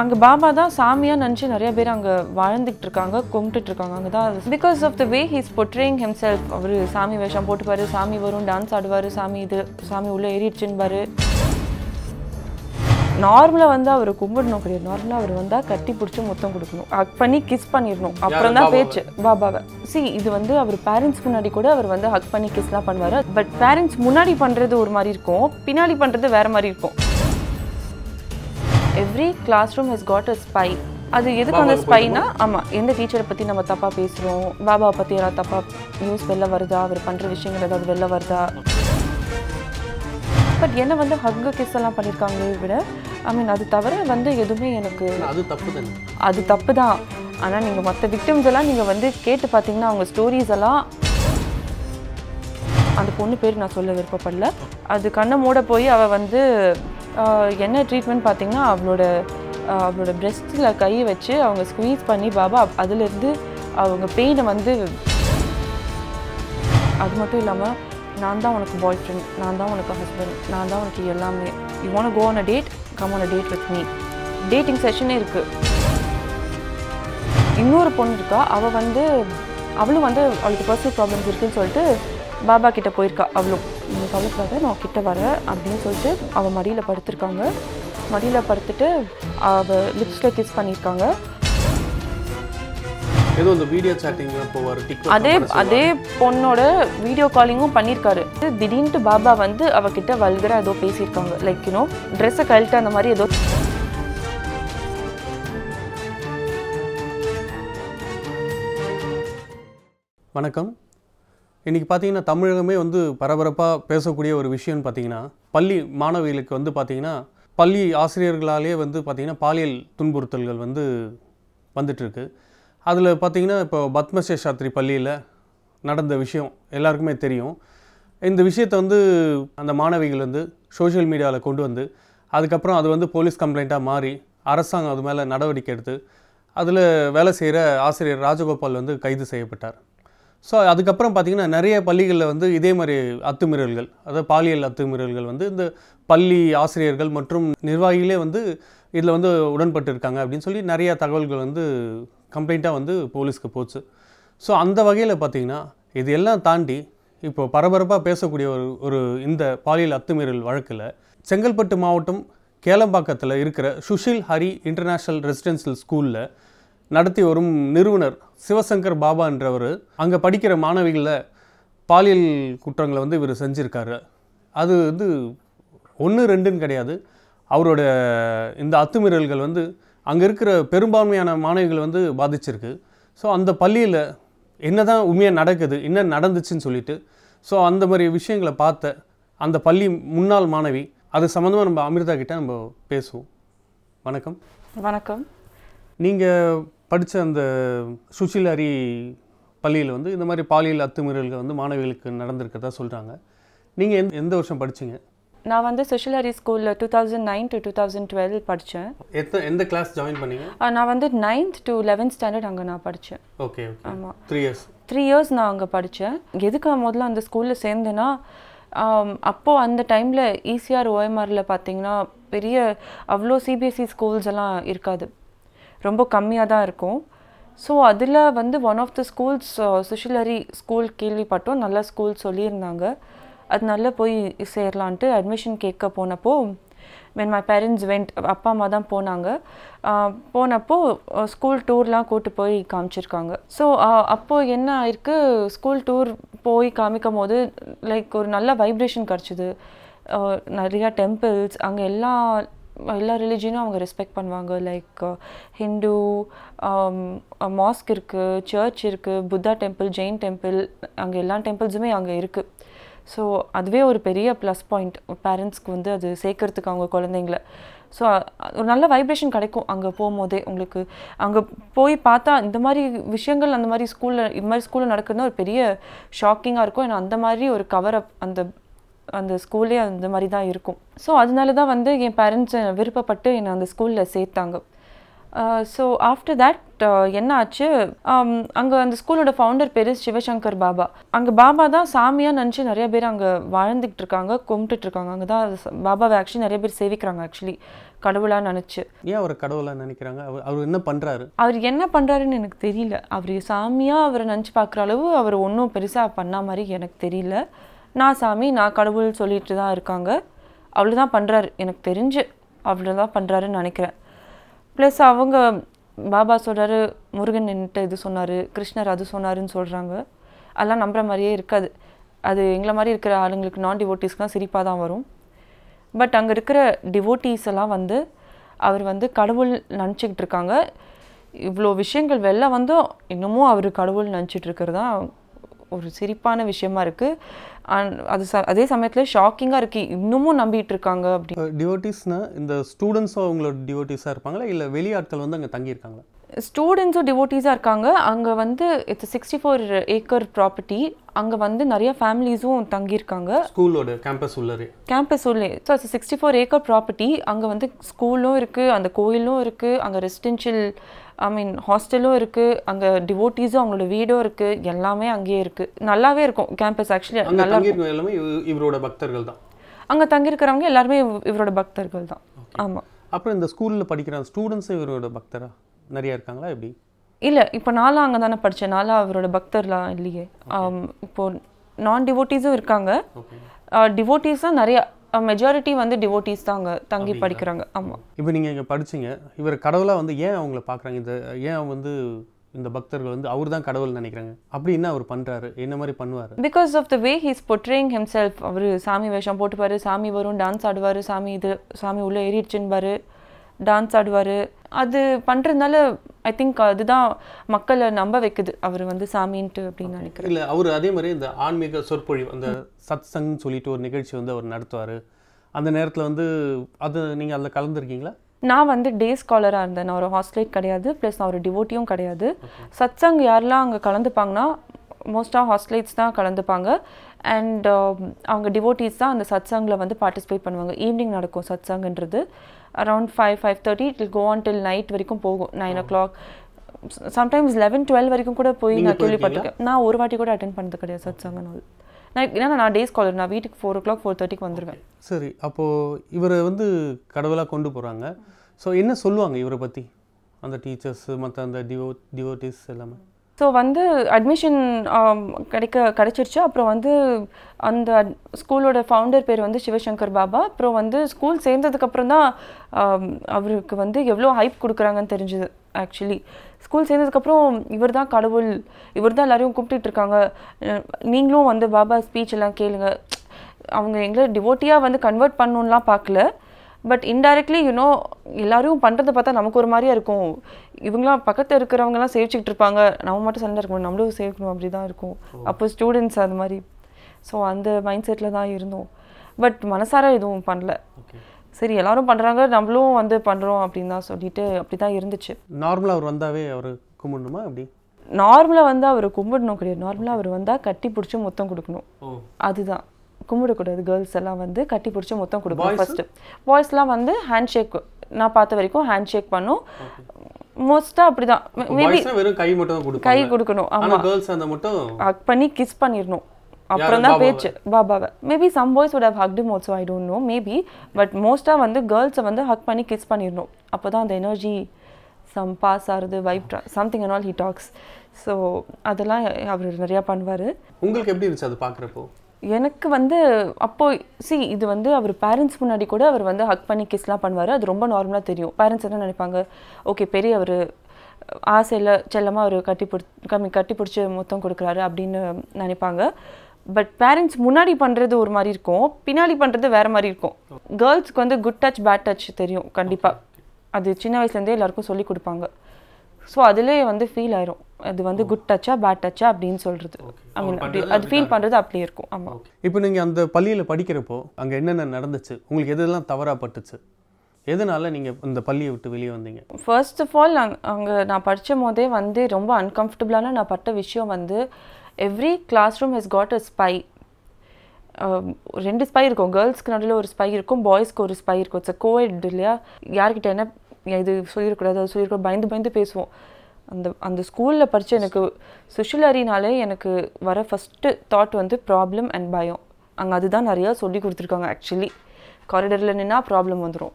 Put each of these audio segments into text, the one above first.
அங்கே பாபா தான் சாமியாக நினச்சி நிறைய பேர் அங்கே வாழ்ந்துட்டு இருக்காங்க கும்பிட்டு இருக்காங்க அங்கே தான் because of the way he's portraying himself அவர் சாமி வேஷம் போட்டுப்பாரு சாமி வரும் டான்ஸ் ஆடுவார் சாமி இது சாமி உள்ளே ஏறிடுச்சுன்னு நார்மலாக வந்து அவர் கும்பிடணும் கிடையாது நார்மலாக அவர் வந்தால் கட்டி பிடிச்சி மொத்தம் கொடுக்கணும் ஹக் பண்ணி கிஸ் பண்ணிடணும் அப்புறம் தான் பேச்சு பாபாவை சி இது வந்து அவர் பேரண்ட்ஸ் முன்னாடி கூட அவர் வந்து ஹக் பண்ணி கிஸ்லாம் பண்ணுவார் பட் பேரண்ட்ஸ் முன்னாடி பண்ணுறது ஒரு மாதிரி இருக்கும் பின்னாடி பண்ணுறது வேறு மாதிரி இருக்கும் every class room has got a spy அது எதுக்கு அந்த ஸ்பைனா ஆமாம் எந்த டீச்சரை பற்றி நம்ம தப்பாக பேசுகிறோம் பாபாவை பற்றி யாராவது தப்பாக நியூஸ் வெளில வருதா அவர் பண்ணுற விஷயங்கள் ஏதாவது வெளில வருதா பட் என்னை வந்து ஹக்கு கிஸ் எல்லாம் பண்ணியிருக்காங்களே விட ஐ மீன் அது தவிர வந்து எதுவுமே எனக்கு அது தப்பு தான் அது தப்பு தான் ஆனால் நீங்கள் மற்ற விக்டிம்ஸ் எல்லாம் நீங்கள் வந்து கேட்டு பார்த்தீங்கன்னா அவங்க ஸ்டோரிஸ் எல்லாம் அந்த பொண்ணு பேர் நான் சொல்ல விருப்பப்படல அது கண்ணை மூட போய் அவள் வந்து என்ன ட்ரீட்மெண்ட் பார்த்திங்கன்னா அவளோட அவளோட பிரெஸ்டில் கையை வச்சு அவங்க ஸ்குவீஸ் பண்ணி பாபா அதுலேருந்து அவங்க பெயினை வந்து அது மட்டும் இல்லாமல் நான் தான் உனக்கு பாய் ஃப்ரெண்ட் நான் தான் உனக்கு ஹஸ்பண்ட் நான் தான் உனக்கு எல்லாமே you want go on a date come on a date with me dating செஷனே இருக்குது இன்னொரு பொண்ணு இருக்கா அவள் வந்து அவளும் வந்து அவளுக்கு பர்சனல் ப்ராப்ளம்ஸ் இருக்குதுன்னு சொல்லிட்டு பாபா கிட்டே போயிருக்கா அவ்வளோ நீ கவலைப்படாத நான் கிட்டே வரேன் அப்படின்னு சொல்லிட்டு அவள் மடியில் படுத்திருக்காங்க மடியில் படுத்துட்டு அவள் லிப்ஸில் கிஸ் பண்ணியிருக்காங்க ஏதோ இந்த வீடியோ சாட்டிங்லாம் போவார் அதே அதே பொண்ணோட வீடியோ காலிங்கும் பண்ணியிருக்காரு திடீர்னு பாபா வந்து அவகிட்ட வல்கரா ஏதோ பேசியிருக்காங்க லைக் யூனோ ட்ரெஸ்ஸை கழட்டு அந்த மாதிரி ஏதோ வணக்கம் இன்றைக்கி பார்த்திங்கன்னா தமிழகமே வந்து பரபரப்பாக பேசக்கூடிய ஒரு விஷயம்னு பார்த்திங்கன்னா பள்ளி மாணவிகளுக்கு வந்து பார்த்திங்கன்னா பள்ளி ஆசிரியர்களாலே வந்து பார்த்திங்கன்னா பாலியல் துன்புறுத்தல்கள் வந்து வந்துட்டுருக்கு அதில் பார்த்திங்கன்னா இப்போ பத்மசே சாஸ்திரி பள்ளியில் நடந்த விஷயம் எல்லாருக்குமே தெரியும் இந்த விஷயத்தை வந்து அந்த மாணவிகள் வந்து சோஷியல் மீடியாவில் கொண்டு வந்து அதுக்கப்புறம் அது வந்து போலீஸ் கம்ப்ளைண்ட்டாக மாறி அரசாங்கம் அது மேலே நடவடிக்கை எடுத்து அதில் வேலை செய்கிற ஆசிரியர் ராஜகோபால் வந்து கைது செய்யப்பட்டார் ஸோ அதுக்கப்புறம் பார்த்திங்கன்னா நிறைய பள்ளிகளில் வந்து இதே மாதிரி அத்துமீறல்கள் அதாவது பாலியல் அத்துமீறல்கள் வந்து இந்த பள்ளி ஆசிரியர்கள் மற்றும் நிர்வாகிகளே வந்து இதில் வந்து உடன்பட்டு இருக்காங்க அப்படின்னு சொல்லி நிறையா தகவல்கள் வந்து கம்ப்ளைண்ட்டாக வந்து போலீஸ்க்கு போச்சு ஸோ அந்த வகையில் பார்த்திங்கன்னா இது எல்லாம் தாண்டி இப்போ பரபரப்பாக பேசக்கூடிய ஒரு ஒரு இந்த பாலியல் அத்துமீறல் வழக்கில் செங்கல்பட்டு மாவட்டம் கேளம்பாக்கத்தில் இருக்கிற சுஷில் ஹரி இன்டர்நேஷ்னல் ரெசிடென்சியல் ஸ்கூலில் நடத்தி வரும் நிறுவனர் சிவசங்கர் பாபா என்றவர் அங்கே படிக்கிற மாணவிகளில் பாலியல் குற்றங்களை வந்து இவர் செஞ்சுருக்காரு அது வந்து ஒன்று ரெண்டுன்னு கிடையாது அவரோட இந்த அத்துமீறல்கள் வந்து அங்கே இருக்கிற பெரும்பான்மையான மாணவிகள் வந்து பாதிச்சிருக்கு ஸோ அந்த பள்ளியில் என்ன தான் உண்மையாக நடக்குது என்ன நடந்துச்சுன்னு சொல்லிட்டு ஸோ அந்த மாதிரி விஷயங்களை பார்த்த அந்த பள்ளி முன்னாள் மாணவி அது சம்மந்தமாக நம்ம அமிர்தா கிட்டே நம்ம பேசுவோம் வணக்கம் வணக்கம் நீங்கள் படித்த அந்த சுஷிலாரி பள்ளியில் வந்து இந்த மாதிரி பாலியல் அத்துமீறல்கள் வந்து மாணவிகளுக்கு நடந்திருக்கதா சொல்கிறாங்க நீங்கள் எந்த எந்த வருஷம் படிச்சிங்க நான் வந்து சுஷிலரி ஸ்கூலில் two thousand nine to two thousand twelve படித்தேன் எத்தனை எந்த கிளாஸ் ஜாயின் பண்ணீங்க நான் வந்து நைன்த் டு லெவன்த் ஸ்டாண்டர்ட் அங்கே நான் படித்தேன் ஓகே ஆமாம் த்ரீ இயர்ஸ் த்ரீ இயர்ஸ் நான் அங்கே படித்தேன் எதுக்கு முதல்ல அந்த ஸ்கூலில் சேர்ந்தேன்னா அப்போது அந்த டைமில் ஈசிஆர் e ஓஎம்ஆரில் பார்த்தீங்கன்னா பெரிய அவ்வளோ சிபிஎஸ்சி ஸ்கூல்ஸ் எல்லாம் இருக்காது ரொம்ப கம்மியாக தான் இருக்கும் ஸோ அதில் வந்து ஒன் ஆஃப் த ஸ்கூல்ஸ் சுஷிலரி ஸ்கூல் கேள்விப்பட்டோம் நல்ல ஸ்கூல் சொல்லியிருந்தாங்க அது நல்லா போய் சேரலான்ட்டு அட்மிஷன் கேட்க போனப்போ மென் மை பேரண்ட்ஸ் வெண்ட் அப்பா அம்மா தான் போனாங்க போனப்போ ஸ்கூல் டூர்லாம் கூட்டு போய் காமிச்சிருக்காங்க ஸோ அப்போது என்ன ஆயிருக்கு ஸ்கூல் டூர் போய் காமிக்கும் போது லைக் ஒரு நல்ல வைப்ரேஷன் கிடச்சிது நிறையா டெம்பிள்ஸ் அங்கே எல்லா எல்லா ரிலிஜியனும் அவங்க ரெஸ்பெக்ட் பண்ணுவாங்க லைக் ஹிந்து மாஸ்க் இருக்குது சர்ச் இருக்குது புத்தா டெம்பிள் ஜெயின் டெம்பிள் அங்கே எல்லா டெம்பிள்ஸுமே அங்கே இருக்குது ஸோ அதுவே ஒரு பெரிய ப்ளஸ் பாயிண்ட் பேரண்ட்ஸ்க்கு வந்து அது சேர்க்கறதுக்கு அவங்க குழந்தைங்கள ஸோ ஒரு நல்ல வைப்ரேஷன் கிடைக்கும் அங்கே போகும்போதே உங்களுக்கு அங்கே போய் பார்த்தா இந்த மாதிரி விஷயங்கள் அந்த மாதிரி ஸ்கூலில் இது மாதிரி ஸ்கூலில் நடக்குதுன்னா ஒரு பெரிய ஷாக்கிங்காக இருக்கும் ஏன்னா அந்த மாதிரி ஒரு கவர் அப் அந்த அந்த ஸ்கூல்லே அந்த மாதிரி தான் இருக்கும் ஸோ அதனால தான் வந்து என் பேரண்ட்ஸ் விருப்பப்பட்டு என்னை அந்த ஸ்கூலில் சேர்த்தாங்க ஸோ ஆஃப்டர் தட் என்ன ஆச்சு அங்கே அந்த ஸ்கூலோட ஃபவுண்டர் பேர் சிவசங்கர் பாபா அங்கே பாபா தான் சாமியாக நினச்சி நிறைய பேர் அங்கே வாழ்ந்துக்கிட்டு இருக்காங்க கும்பிட்டுட்டு இருக்காங்க அங்கே தான் பாபாவை ஆக்சுவலி நிறைய பேர் சேவிக்கிறாங்க ஆக்சுவலி கடவுளாக நினச்சி ஏன் அவர் கடவுளாக நினைக்கிறாங்க அவர் அவர் என்ன பண்ணுறாரு அவர் என்ன பண்ணுறாருன்னு எனக்கு தெரியல அவர் சாமியாக அவரை நினச்சி பார்க்குற அளவு அவர் ஒன்றும் பெருசாக பண்ண மாதிரி எனக்கு தெரியல நான் சாமி நான் கடவுள் சொல்லிட்டு தான் இருக்காங்க அவ்வளோ தான் பண்ணுறாரு எனக்கு தெரிஞ்சு அவ்வளோ தான் பண்ணுறாருன்னு நினைக்கிறேன் ப்ளஸ் அவங்க பாபா சொல்கிறாரு முருகன் என்கிட்ட இது சொன்னார் கிருஷ்ணர் அது சொன்னாருன்னு சொல்கிறாங்க அதெல்லாம் நம்புகிற மாதிரியே இருக்காது அது எங்களை மாதிரி இருக்கிற ஆளுங்களுக்கு நான் டிவோட்டிஸ்க்குலாம் சிரிப்பாக தான் வரும் பட் அங்கே இருக்கிற டிவோட்டீஸ் எல்லாம் வந்து அவர் வந்து கடவுள் நினச்சிக்கிட்டு இருக்காங்க இவ்வளோ விஷயங்கள் வெளில வந்தும் இன்னமும் அவர் கடவுள் நினச்சிட்டு இருக்கிறது தான் ஒரு சிரிப்பான விஷயமா இருக்குது அண்ட் அது அதே சமயத்தில் ஷாக்கிங்காக இருக்குது இன்னமும் நம்பிட்டு இருக்காங்க அப்படின்னு டிவோட்டிஸ்னால் இந்த ஸ்டூடெண்ட்ஸும் அவங்களோட டிவோட்டிஸாக இருப்பாங்களா இல்லை வெளியாட்கள் வந்து அங்கே தங்கியிருக்காங்களா ஸ்டூடெண்ட்ஸும் டிவோட்டீஸாக இருக்காங்க அங்கே வந்து it's sixty four acre property அங்கே வந்து நிறைய ஃபேமிலிஸும் தங்கியிருக்காங்க ஸ்கூலோட கேம்பஸ் உள்ளது கேம்பஸ் உள்ளே so it's sixty four acre property அங்கே வந்து ஸ்கூலும் இருக்குது அந்த கோயிலும் இருக்குது அங்கே ரெசிடென்ஷியல் ஐ மீன் ஹாஸ்டலும் இருக்குது அங்கே டிவோட்டீஸும் அவங்களோட வீடும் இருக்குது எல்லாமே அங்கேயே இருக்குது நல்லாவே இருக்கும் கேம்பஸ் ஆக்சுவலி நல்லா எல்லாமே இவரோட பக்தர்கள் தான் அங்கே தங்கியிருக்கிறவங்க எல்லாருமே இவரோட பக்தர்கள் தான் ஆமாம் அப்புறம் இந்த ஸ்கூலில் படிக்கிற ஸ்டூடெண்ட்ஸும் இவரோட பக்தரா நிறையா இருக்காங்களா எப்படி இல்லை இப்போ நாலாம் அங்கே தானே படித்தேன் நாலா அவரோட பக்தர்லாம் இல்லையே இப்போது நான் டிவோட்டீஸும் இருக்காங்க டிவோட்டீஸ் தான் நிறையா மெஜாரிட்டி வந்து டிவோட்டிஸ் தான் அங்கே தங்கி படிக்கிறாங்க ஆமாம் இப்போ நீங்கள் இங்கே படிச்சிங்க இவர் கடவுளாக வந்து ஏன் அவங்கள பார்க்குறாங்க இந்த ஏன் வந்து இந்த பக்தர்கள் வந்து அவர் தான் கடவுள் நினைக்கிறாங்க அப்படி என்ன அவர் பண்ணுறாரு என்ன மாதிரி பண்ணுவார் because of the way he's portraying himself அவர் சாமி வேஷம் போட்டுப்பாரு சாமி வரும் டான்ஸ் ஆடுவார் சாமி இது சாமி உள்ளே ஏறிடுச்சுன்னு டான்ஸ் ஆடுவார் அது பண்ணுறதுனால ஐ திங்க் அதுதான் மக்களை நம்ப வைக்குது அவர் வந்து சாமின்ட்டு அப்படின்னு நினைக்கிறேன் இல்லை அவர் அதே மாதிரி இந்த ஆன்மீக சொற்பொழிவு அந்த சத் சங் சொல்லிட்டு ஒரு நிகழ்ச்சி வந்து அவர் நடத்துவார் அந்த நேரத்தில் வந்து அது நீங்கள் அதில் கலந்துருக்கீங்களா நான் வந்து டே ஸ்காலராக இருந்தேன் நான் ஒரு ஹாஸ்டலேட் கிடையாது ப்ளஸ் நான் ஒரு டிவோட்டியும் கிடையாது சத்சங் யாரெல்லாம் அங்கே கலந்துப்பாங்கன்னா மோஸ்ட்டாக ஹாஸ்டலேட்ஸ் தான் கலந்துப்பாங்க அண்ட் um, அவங்க டிவோட்டீஸ் தான் அந்த சத் வந்து பார்ட்டிசிபேட் பண்ணுவாங்க ஈவினிங் நடக்கும் சத் சங்ன்றது around five five thirty it go on till night வரைக்கும் போகும் nine o'clock sometimes eleven twelve வரைக்கும் கூட போய் நான் கேள்விப்பட்டிருக்கேன் நான் ஒரு வாட்டி கூட அட்டன் பண்ணது கிடையாது சத் சங்கம் நான் ஏன்னா நான் டே ஸ்காலர் நான் வீட்டுக்கு ஃபோர் ஓ கிளாக் ஃபோர் தேர்ட்டிக்கு வந்துடுவேன் சரி அப்போது இவரை வந்து கடவுளாக கொண்டு போகிறாங்க ஸோ என்ன சொல்லுவாங்க இவரை பற்றி அந்த டீச்சர்ஸ் மற்ற அந்த டிவோ டிவோட்டீஸ் எல்லாமே ஸோ வந்து அட்மிஷன் um, கிடைக்க கிடச்சிருச்சு அப்புறம் வந்து அந்த ஸ்கூலோட ஃபவுண்டர் பேர் வந்து சிவசங்கர் பாபா அப்புறம் வந்து ஸ்கூல் சேர்ந்ததுக்கப்புறம் தான் um, அவருக்கு வந்து எவ்வளோ ஹைப் கொடுக்குறாங்கன்னு தெரிஞ்சுது ஆக்சுவலி ஸ்கூல் சேர்ந்ததுக்கப்புறம் இவர் தான் கடவுள் இவர் தான் எல்லோரையும் கூப்பிட்டுட்ருக்காங்க நீங்களும் வந்து பாபா ஸ்பீச் எல்லாம் கேளுங்க அவங்க எங்களை டிவோட்டியாக வந்து கன்வெர்ட் பண்ணணுன்லாம் பார்க்கல பட் இன்டைரக்ட்லி யூனோ எல்லாரும் பண்ணுறதை பார்த்தா நமக்கு ஒரு மாதிரியாக இருக்கும் இவங்களாம் பக்கத்தில் இருக்கிறவங்கலாம் சேவிச்சுக்கிட்டு இருப்பாங்க நம்ம மட்டும் சண்டை இருக்கணும் நம்மளும் சேவிக்கணும் அப்படி தான் இருக்கும் அப்போ ஸ்டூடெண்ட்ஸ் அது மாதிரி ஸோ அந்த மைண்ட் செட்டில் தான் இருந்தோம் பட் மனசார எதுவும் பண்ணல சரி எல்லாரும் பண்ணுறாங்க நம்மளும் வந்து பண்ணுறோம் அப்படின்னு தான் சொல்லிட்டு அப்படி தான் இருந்துச்சு நார்மலாக அவர் வந்தாவே அவர் கும்பிடணுமா அப்படி நார்மலாக வந்து அவர் கும்பிடணும் கிடையாது நார்மலாக அவர் வந்தால் கட்டி பிடிச்சி மொத்தம் கொடுக்கணும் அதுதான் கும்பிடக்கூடாது கேர்ள்ஸ் எல்லாம் வந்து கட்டி பிடிச்சி மொத்தம் கொடுக்கணும் ஃபர்ஸ்ட் பாய்ஸ்லாம் வந்து ஹேண்ட் ஷேக் நான் பார்த்த வரைக்கும் ஹேண்ட் ஷேக் பண்ணும் மோஸ்டா அப்படிதான் மேபி வெறும் கை மட்டும் கை கொடுக்கணும் ஆமா கேர்ள்ஸ் அந்த மட்டும் ஹக் பண்ணி கிஸ் பண்ணிரணும் அப்புறம் தான் பேச்சு பாபாவை maybe some boys would have hugged also I don't know maybe but மோஸ்ட்டாக வந்து கேர்ள்ஸை வந்து ஹக் பண்ணி கிஸ் பண்ணிடணும் அப்போ அந்த எனர்ஜி சம் பாஸ் ஆகுது vibe something and all he talks so அதெல்லாம் அவர் நிறையா பண்ணுவார் உங்களுக்கு எப்படி இருந்துச்சு அது பார்க்குறப்போ எனக்கு வந்து அப்போது சி இது வந்து அவர் பேரண்ட்ஸ் முன்னாடி கூட அவர் வந்து ஹக் பண்ணி கிஸ்லாம் பண்ணுவார் அது ரொம்ப நார்மலாக தெரியும் பேரண்ட்ஸ் என்ன நினைப்பாங்க ஓகே பெரிய அவர் ஆசையில் செல்லமாக அவர் கட்டி பிடி கம்மி கட்டி பிடிச்சி மொத்தம் கொடுக்குறாரு அப்படின்னு நினைப்பாங்க பட் பேரண்ட்ஸ் முன்னாடி பண்ணுறது ஒரு மாதிரி இருக்கும் பின்னாடி பண்ணுறது வேறு மாதிரி இருக்கும் கேர்ள்ஸ்க்கு வந்து குட் டச் பேட் டச் தெரியும் கண்டிப்பாக அது சின்ன வயசுலேருந்தே எல்லாருக்கும் சொல்லி கொடுப்பாங்க ஸோ அதிலே வந்து ஃபீல் ஆயிரும் அது வந்து குட் டச்சா பேட் டச்சா அப்படின்னு சொல்கிறது ஐ மீன் அது ஃபீல் பண்ணுறது அப்படியே இருக்கும் ஆமாம் இப்போ நீங்கள் அந்த பள்ளியில் படிக்கிறப்போ அங்கே என்னென்ன நடந்துச்சு உங்களுக்கு எதெல்லாம் தவறா பட்டுச்சு எதனால நீங்கள் இந்த பள்ளியை விட்டு வெளியே வந்தீங்க ஃபர்ஸ்ட் ஆஃப் ஆல் அங்கே நான் படித்தும் போதே வந்து ரொம்ப அன்கம்ஃபர்டபுளான நான் பட்ட விஷயம் வந்து every class room has got a spy ரெண்டு ஸ்பை இருக்கும் கேர்ள்ஸ்க்கு நடுவில் ஒரு ஸ்பை இருக்கும் பாய்ஸ்க்கு ஒரு ஸ்பை இருக்கும் இட்ஸ் கோவிட் இல்லையா யார்கிட்ட என்ன இது சொல்லிடக்கூடாது அது சொல்லியிருக்கூடாது பயந்து பயந்து பேசுவோம் அந்த அந்த ஸ்கூலில் படித்த எனக்கு சுஷிலரினாலே எனக்கு வர ஃபஸ்ட்டு தாட் வந்து ப்ராப்ளம் அண்ட் பயம் அங்கே அதுதான் நிறையா சொல்லி கொடுத்துருக்காங்க ஆக்சுவலி காரிடரில் நின்னா ப்ராப்ளம் வந்துடும்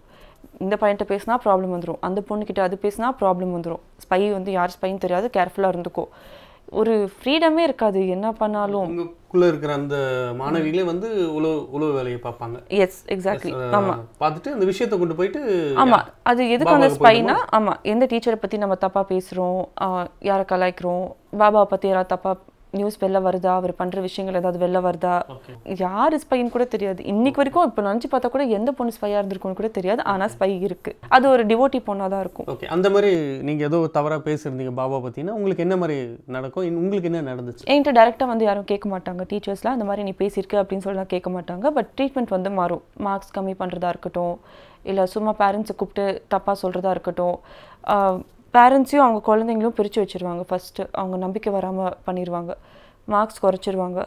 இந்த பையன்கிட்ட பேசினா ப்ராப்ளம் வந்துடும் அந்த பொண்ணுக்கிட்ட அது பேசினா ப்ராப்ளம் வந்துடும் ஸ்பை வந்து யார் ஸ்பைன்னு தெரியாது கேர்ஃபுல்லாக இருந்துக்கோ ஒரு ஃப்ரீடமே இருக்காது என்ன பண்ணாலும் குள்ள இருக்கிற அந்த மாணவிகளே வந்து உழவு உழவு வேலையை பார்ப்பாங்க எஸ் எக்ஸாக்ட்லி ஆமா பார்த்துட்டு அந்த விஷயத்தை கொண்டு போயிட்டு ஆமா அது எதுக்கு அந்த ஸ்பைனா ஆமா எந்த டீச்சரை பத்தி நம்ம தப்பா பேசுறோம் யாரை கலாய்க்கிறோம் பாபாவை பத்தி யாராவது தப்பா நியூஸ் வெளில வருதா அவர் பண்ணுற விஷயங்கள் ஏதாவது வெளில வருதா யார் ஸ்பைன்னு கூட தெரியாது இன்னைக்கு வரைக்கும் இப்போ நினச்சி பார்த்தா கூட எந்த பொண்ணு ஸ்பையாக இருந்திருக்கும்னு கூட தெரியாது ஆனால் ஸ்பை இருக்குது அது ஒரு டிவோட்டி பொண்ணாக தான் இருக்கும் ஓகே அந்த மாதிரி நீங்கள் ஏதோ தவறாக பேசிருந்தீங்க பாபா பார்த்தீங்கன்னா உங்களுக்கு என்ன மாதிரி நடக்கும் உங்களுக்கு என்ன நடந்துச்சு என்கிட்ட டேரக்டா வந்து யாரும் கேட்க மாட்டாங்க டீச்சர்ஸ்லாம் அந்த மாதிரி நீ பேசியிருக்க அப்படின்னு சொல்லலாம் கேட்க மாட்டாங்க பட் ட்ரீட்மெண்ட் வந்து மாறும் மார்க்ஸ் கம்மி பண்ணுறதா இருக்கட்டும் இல்லை சும்மா பேரண்ட்ஸை கூப்பிட்டு தப்பாக சொல்கிறதா இருக்கட்டும் பேரண்ட்ஸையும் அவங்க குழந்தைங்களும் பிரித்து வச்சுருவாங்க ஃபஸ்ட்டு அவங்க நம்பிக்கை வராமல் பண்ணிடுவாங்க மார்க்ஸ் குறைச்சிருவாங்க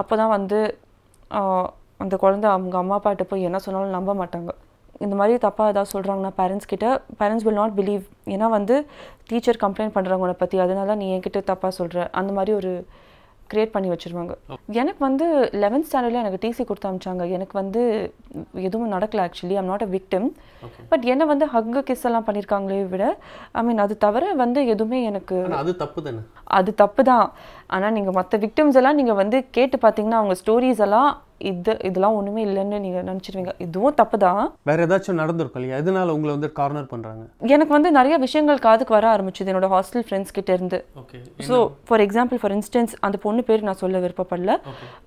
அப்போ தான் வந்து அந்த குழந்தை அவங்க அம்மா அப்பாட்ட போய் என்ன சொன்னாலும் நம்ப மாட்டாங்க இந்த மாதிரி தப்பாக ஏதாவது சொல்கிறாங்கன்னா பேரண்ட்ஸ் கிட்ட பேரண்ட்ஸ் வில் நாட் பிலீவ் ஏன்னா வந்து டீச்சர் கம்ப்ளைண்ட் பண்ணுறவங்கள பற்றி அதனால நீ என்கிட்ட தப்பாக சொல்கிற அந்த மாதிரி ஒரு கிரியேட் பண்ணி வச்சுருவாங்க எனக்கு வந்து லெவன்த் ஸ்டாண்டர்டில் எனக்கு டிசி கொடுத்து அமிச்சாங்க எனக்கு வந்து எதுவும் நடக்கல actually I'm not a victim but என்னை வந்து ஹக்கு கிஸ் எல்லாம் பண்ணியிருக்காங்களே விட ஐ மீன் அது தவிர வந்து எதுவுமே எனக்கு அது தப்பு தானே அது தப்பு தான் ஆனால் நீங்கள் மற்ற விக்டிம்ஸ் எல்லாம் நீங்கள் வந்து கேட்டு பார்த்தீங்கன்னா அவங்க ஸ்டோரிஸ் எல்லாம் இது இதெல்லாம் ஒன்றுமே இல்லைன்னு நீங்கள் நினச்சிருவீங்க இதுவும் தப்பு தான் வேறு ஏதாச்சும் நடந்திருக்கும் இல்லையா எதனால் உங்களை வந்து கார்னர் பண்ணுறாங்க எனக்கு வந்து நிறைய விஷயங்கள் காதுக்கு வர ஆரம்பிச்சது என்னோட ஹாஸ்டல் ஃப்ரெண்ட்ஸ் கிட்டே இருந்து so for example for instance அந்த பொண்ணு பேர் நான் சொல்ல விருப்பப்படல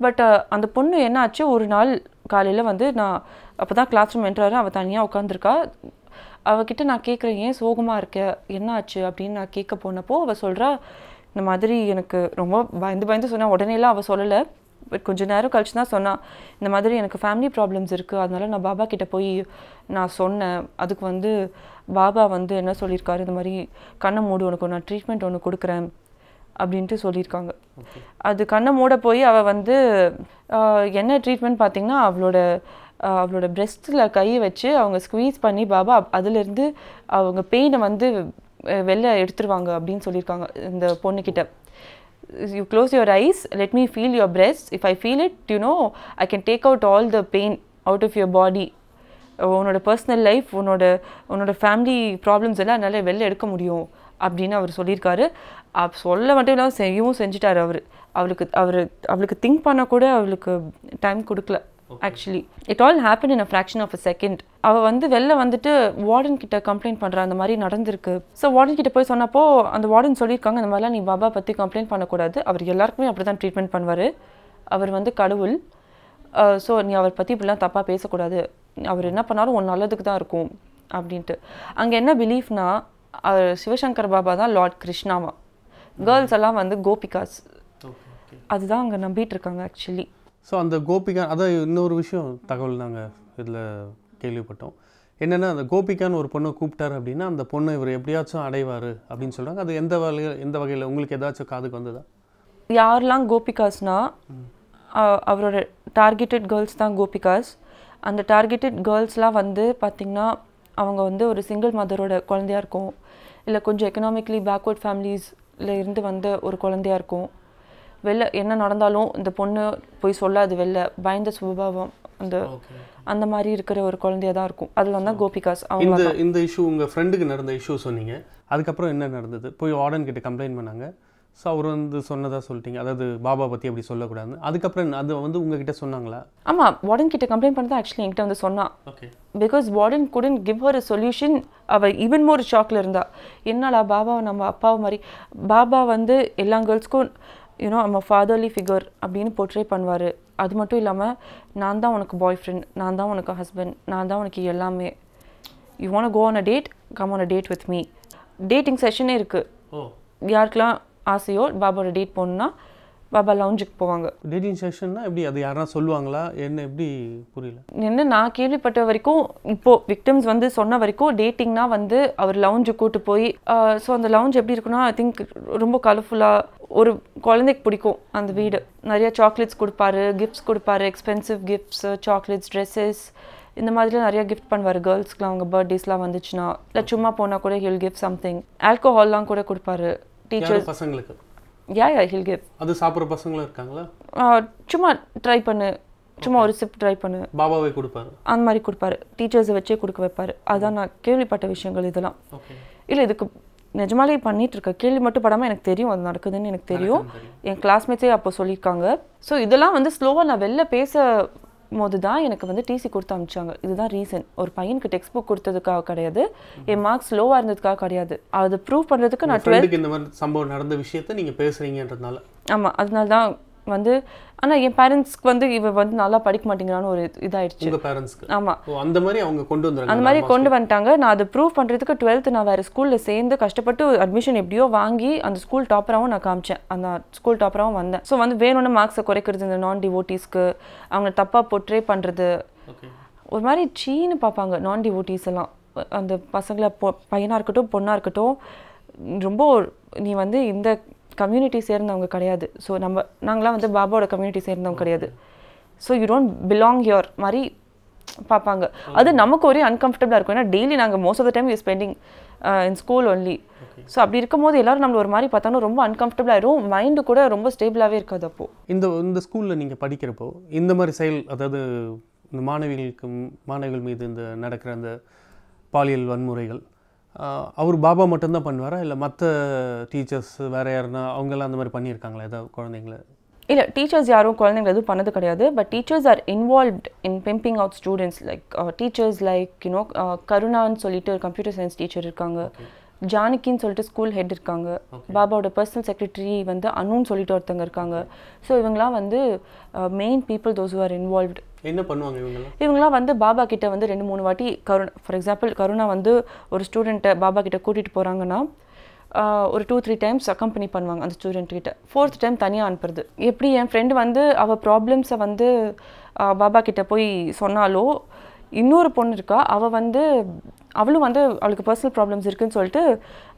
பட் uh, அந்த பொண்ணு என்ன ஆச்சு ஒரு நாள் காலையில் வந்து நான் அப்போ தான் கிளாஸ் ரூம் என்ட்ராரு அவள் தனியாக உட்காந்துருக்கா அவகிட்ட நான் கேட்குறேன் ஏன் சோகமாக இருக்க என்ன ஆச்சு அப்படின்னு நான் கேட்க போனப்போ அவள் சொல்கிறா இந்த மாதிரி எனக்கு ரொம்ப பயந்து பயந்து சொன்னால் உடனேலாம் அவள் சொல்லலை பட் கொஞ்சம் நேரம் கழிச்சு தான் சொன்னான் இந்த மாதிரி எனக்கு ஃபேமிலி ப்ராப்ளம்ஸ் இருக்குது அதனால் நான் பாபா கிட்டே போய் நான் சொன்னேன் அதுக்கு வந்து பாபா வந்து என்ன சொல்லியிருக்காரு இந்த மாதிரி கண்ணை மூடு உனக்கு நான் ட்ரீட்மெண்ட் ஒன்று கொடுக்குறேன் அப்படின்ட்டு சொல்லியிருக்காங்க அது கண்ணை மூட போய் அவள் வந்து என்ன ட்ரீட்மெண்ட் பார்த்திங்கன்னா அவளோட அவளோட பிரெஸ்ட்டில் கையை வச்சு அவங்க ஸ்க்வீஸ் பண்ணி பாபா அதுலேருந்து அவங்க பெயினை வந்து வெளில எடுத்துருவாங்க அப்படின்னு சொல்லியிருக்காங்க இந்த பொண்ணுக்கிட்ட you close your eyes let me feel your breath if I feel it you know I can take out all the pain out of your body உன்னோட பர்சனல் லைஃப் உன்னோட உன்னோட ஃபேமிலி ப்ராப்ளம்ஸ் எல்லாம் என்னால் வெளில எடுக்க முடியும் அப்படின்னு அவர் சொல்லியிருக்காரு அப் சொல்ல மட்டும் இல்லாமல் செய்யவும் செஞ்சிட்டார் அவர் அவளுக்கு அவர் அவளுக்கு திங்க் பண்ண கூட அவளுக்கு டைம் கொடுக்கல actually it all happen in a fraction of a second அவள் வந்து வெளில வந்துட்டு வார்டன் கிட்ட கம்ப்ளைண்ட் பண்ணுறா அந்த மாதிரி நடந்திருக்கு ஸோ வார்டன் கிட்ட போய் சொன்னப்போ அந்த வார்டன் சொல்லியிருக்காங்க இந்த மாதிரிலாம் நீ பாபா பற்றி கம்ப்ளைண்ட் பண்ணக்கூடாது அவர் எல்லாருக்குமே அப்படி தான் ட்ரீட்மெண்ட் பண்ணுவார் அவர் வந்து கடவுள் ஸோ நீ அவர் பற்றி இப்படிலாம் தப்பாக பேசக்கூடாது அவர் என்ன பண்ணாலும் ஒன் நல்லதுக்கு தான் இருக்கும் அப்படின்ட்டு அங்கே என்ன பிலீஃப்னா அவர் சிவசங்கர் பாபா தான் லார்ட் கிருஷ்ணாவா கேர்ள்ஸ் எல்லாம் வந்து கோபிகாஸ் அதுதான் அங்கே நம்பிட்டு இருக்காங்க ஆக்சுவலி ஸோ அந்த கோபிகா அதான் இன்னொரு விஷயம் தகவல் நாங்கள் இதில் கேள்விப்பட்டோம் என்னென்னா அந்த கோபிகான்னு ஒரு பொண்ணை கூப்பிட்டார் அப்படின்னா அந்த பொண்ணை இவர் எப்படியாச்சும் அடைவார் அப்படின்னு சொல்கிறாங்க அது எந்த வகையில் எந்த வகையில் உங்களுக்கு ஏதாச்சும் காதுக்கு வந்ததா யாரெல்லாம் கோபிகாஸ்னா அவரோட டார்கெட்டட் கேர்ள்ஸ் தான் கோபிகாஸ் அந்த டார்கெட்டட் கேர்ள்ஸ்லாம் வந்து பார்த்திங்கன்னா அவங்க வந்து ஒரு சிங்கிள் மதரோட குழந்தையாக இருக்கும் இல்லை கொஞ்சம் எக்கனாமிக்லி பேக்வர்ட் ஃபேமிலிஸில் இருந்து வந்த ஒரு குழந்தையாக இருக்கும் வெளில என்ன நடந்தாலும் இந்த பொண்ணு போய் சொல்லாது வெளில பயந்த சுபாவம் அந்த அந்த மாதிரி இருக்கிற ஒரு குழந்தையா தான் இருக்கும் அதில் தான் கோபிகாஸ் அவங்க இந்த இஷ்யூ உங்கள் ஃப்ரெண்டுக்கு நடந்த இஷ்யூ சொன்னீங்க அதுக்கப்புறம் என்ன நடந்தது போய் ஆர்டன் கிட்ட கம்ப்ளைண்ட் பண்ணாங்க ஸோ அவர் வந்து சொன்னதாக சொல்லிட்டீங்க அதாவது பாபா பற்றி அப்படி சொல்லக்கூடாது அதுக்கப்புறம் அது வந்து உங்ககிட்ட சொன்னாங்களா ஆமாம் வார்டன் கிட்ட கம்ப்ளைண்ட் பண்ணி தான் ஆக்சுவலி என்கிட்ட வந்து okay because warden couldn't give her solution அவள் ஈவன் மோர் ஷாக்ல இருந்தா என்னடா பாபாவை நம்ம அப்பாவை மாதிரி பாபா வந்து எல்லா கேர்ள்ஸ்க்கும் யூனோ நம்ம ஃபாதர்லி ஃபிகர் அப்படின்னு போர்ட்ரே பண்ணுவார் அது மட்டும் இல்லாமல் நான் தான் உனக்கு பாய் ஃப்ரெண்ட் நான் தான் உனக்கு ஹஸ்பண்ட் நான் தான் உனக்கு எல்லாமே you want go on a date come on a date with me dating செஷனே இருக்குது யாருக்கெல்லாம் ஆசையோ பாபாவோட டேட் போகணுன்னா பாபா லவுஞ்சுக்கு போவாங்க டேட்டிங் செஷன்னா எப்படி அது யாரா சொல்லுவாங்களா என்ன எப்படி புரியல என்ன நான் கேள்விப்பட்ட வரைக்கும் இப்போ விக்டிம்ஸ் வந்து சொன்ன வரைக்கும் டேட்டிங்னா வந்து அவர் லவுஞ்சு கூட்டு போய் ஸோ அந்த லவுஞ்ச் எப்படி இருக்குன்னா ஐ திங்க் ரொம்ப கலர்ஃபுல்லாக ஒரு குழந்தைக்கு பிடிக்கும் அந்த வீடு நிறைய சாக்லேட்ஸ் கொடுப்பாரு கிஃப்ட்ஸ் கொடுப்பாரு எக்ஸ்பென்சிவ் கிஃப்ட்ஸ் சாக்லேட்ஸ் ட்ரெஸ்ஸஸ் இந்த மாதிரிலாம் நிறைய கிஃப்ட் பண்ணுவார் கேர்ள்ஸ்க்குலாம் அவங்க பர்த்டேஸ்லாம் வந்துச்சுன்னா இல்லை சும்மா போனால் கூட ஹில் கிஃப்ட் சம்திங் ஆல்கோஹால்லாம் கூட கொடுப்பாரு டீச்சர்ஸ் பசங்களுக்கு யா யா ஹில் கிவ் அது சாப்பிட்ற பசங்களும் இருக்காங்களா சும்மா ட்ரை பண்ணு சும்மா ஒரு சிப் ட்ரை பண்ணு பாபாவே கொடுப்பாரு அந்த மாதிரி கொடுப்பாரு டீச்சர்ஸை வச்சே கொடுக்க வைப்பாரு அதுதான் நான் கேள்விப்பட்ட விஷயங்கள் இதெல்லாம் இல்லை இதுக்கு நிஜமாலே பண்ணிட்டு இருக்க கேள்வி மட்டும் படாமல் எனக்கு தெரியும் அது நடக்குதுன்னு எனக்கு தெரியும் என் கிளாஸ்மேட்ஸே அப்போ சொல்லியிருக்காங்க ஸோ இதெல்லாம் வந்து ஸ்லோவாக நான் வெளில பேச போது தான் எனக்கு வந்து டிசி கொடுத்து அமிச்சாங்க இதுதான் ரீசன் ஒரு பையனுக்கு டெக்ஸ்ட் புக் கொடுத்ததுக்காக கிடையாது என் மார்க்ஸ் லோவாக இருந்ததுக்காக கிடையாது அதை ப்ரூவ் பண்ணுறதுக்கு நான் டுவெல்த்துக்கு இந்த மாதிரி சம்பவம் நடந்த விஷயத்த நீங்கள் பேசுகிறீங்கன்றதுனால ஆமாம் அதனால தான் வந்து ஆனால் என் பேரண்ட்ஸ்க்கு வந்து இவ வந்து நல்லா படிக்க மாட்டேங்கிறான்னு ஒரு இதாயிடுச்சு பேரண்ட்ஸ்க்கு ஆமாம் அந்த மாதிரி அவங்க கொண்டு வந்து அந்த மாதிரி கொண்டு வந்துட்டாங்க நான் அதை ப்ரூவ் பண்ணுறதுக்கு டுவெல்த் நான் வேறு ஸ்கூலில் சேர்ந்து கஷ்டப்பட்டு அட்மிஷன் எப்படியோ வாங்கி அந்த ஸ்கூல் டாப்பராகவும் நான் காமிச்சேன் அந்த ஸ்கூல் டாப்பராகவும் வந்தேன் ஸோ வந்து வேணும்னு மார்க்ஸை குறைக்கிறது இந்த நான் டிவோட்டிஸ்க்கு அவங்க தப்பாக போட்ரே பண்ணுறது ஒரு மாதிரி சீனு பார்ப்பாங்க நான் டிவோட்டிஸ் எல்லாம் அந்த பசங்களை பொ பையனாக இருக்கட்டும் பொண்ணாக இருக்கட்டும் ரொம்ப நீ வந்து இந்த கம்யூனிட்டி சேர்ந்தவங்க கிடையாது ஸோ நம்ம நாங்களாம் வந்து பாபாவோட கம்யூனிட்டி சேர்ந்தவங்க கிடையாது so you don't belong your மாதிரி பார்ப்பாங்க அது நமக்கு ஒரே அன்கம்ஃபர்டபுளாக இருக்கும் ஏன்னா டெய்லி நாங்கள் most of the time you spending in school only so அப்படி இருக்கும் போது எல்லாரும் நம்மள ஒரு மாதிரி பார்த்தாலும் ரொம்ப அன்கம்ஃபர்டபுளாக இருக்கும் மைண்டு கூட ரொம்ப ஸ்டேபிளாகவே இருக்காது அப்போ இந்த இந்த ஸ்கூலில் நீங்கள் படிக்கிறப்போ இந்த மாதிரி செயல் அதாவது இந்த மாணவிகளுக்கு மாணவிகள் மீது இந்த நடக்கிற அந்த பாலியல் வன்முறைகள் அவர் பாபா மட்டும்தான் பண்ணுவாரா இல்லை மற்ற டீச்சர்ஸ் வேறு யாருன்னா அவங்கெல்லாம் அந்த மாதிரி பண்ணியிருக்காங்களா ஏதாவது குழந்தைங்கள இல்லை டீச்சர்ஸ் யாரும் குழந்தைங்க எதுவும் பண்ணது கிடையாது but teachers are involved in pimping out students like teachers like you know கருணான்னு சொல்லிட்டு ஒரு கம்ப்யூட்டர் சயின்ஸ் டீச்சர் இருக்காங்க ஜானகின்னு சொல்லிட்டு ஸ்கூல் ஹெட் இருக்காங்க பாபாவோட பர்சனல் செக்ரட்டரி வந்து அனுன்னு சொல்லிட்டு ஒருத்தங்க இருக்காங்க ஸோ இவங்களாம் வந்து main people those are involved என்ன பண்ணுவாங்க இவங்களாம் வந்து பாபா கிட்ட வந்து ரெண்டு மூணு வாட்டி கருணா ஃபார் எக்ஸாம்பிள் கருணா வந்து ஒரு ஸ்டூடெண்ட்டை பாபா கிட்ட கூட்டிகிட்டு போகிறாங்கன்னா ஒரு டூ த்ரீ டைம்ஸ் அக்கம்பெனி பண்ணுவாங்க அந்த ஸ்டூடெண்ட் கிட்ட ஃபோர்த் டைம் தனியாக அனுப்புறது எப்படி என் ஃப்ரெண்டு வந்து அவள் ப்ராப்ளம்ஸை வந்து பாபா கிட்ட போய் சொன்னாலோ இன்னொரு பொண்ணு இருக்கா அவள் வந்து அவளும் வந்து அவளுக்கு பர்சனல் ப்ராப்ளம்ஸ் இருக்குன்னு சொல்லிட்டு